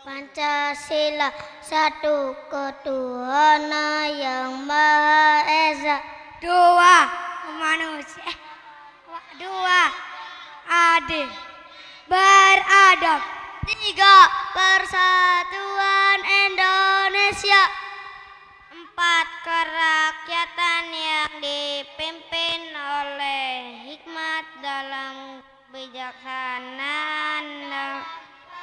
Pancasila satu ketuhanan yang maha esa dua manusia dua adil beradab tiga persatuan Indonesia empat kerakyatan yang dipimpin oleh hikmat dalam Bijaksana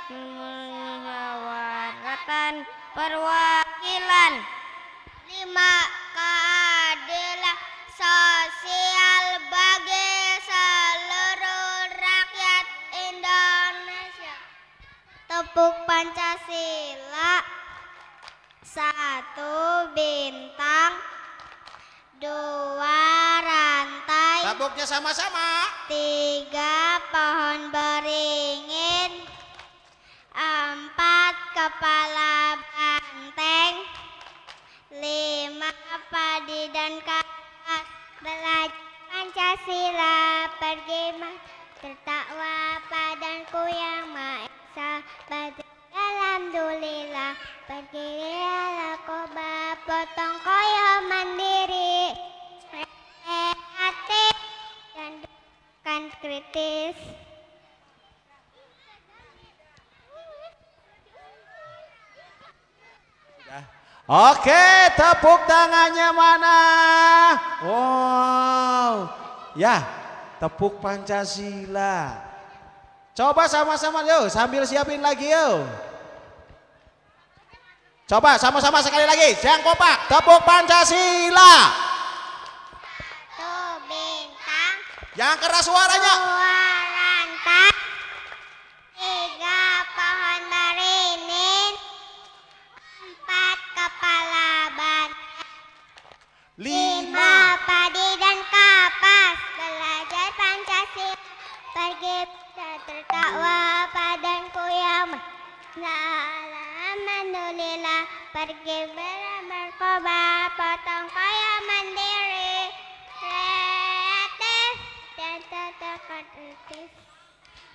mengawarkan perwakilan lima keadilan sosial bagi seluruh rakyat Indonesia tepuk Pancasila satu bintang dua rantai tabuknya sama-sama tiga pohon ber kepala banteng lima padi dan kapas belajar Pancasila pergi tertawa padanku yang dulilah, pergi Alhamdulillah kau koba potong koyo mandi Oke, tepuk tangannya mana? Wow. Ya, tepuk Pancasila. Coba sama-sama yo, sambil siapin lagi yo. Coba sama-sama sekali lagi, siang kopak, tepuk Pancasila. Satu bintang. Yang keras suaranya. Dua. Bertakwa padaku ya Alhamdulillah Pergi koba Potong kaya mandiri Kreatif Dan tetap kreatif.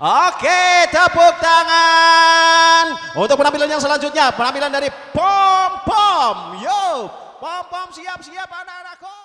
Oke, tepuk tangan untuk penampilan yang selanjutnya. Penampilan dari Pom Pom. Yo, Pom Pom siap-siap anak-anakku.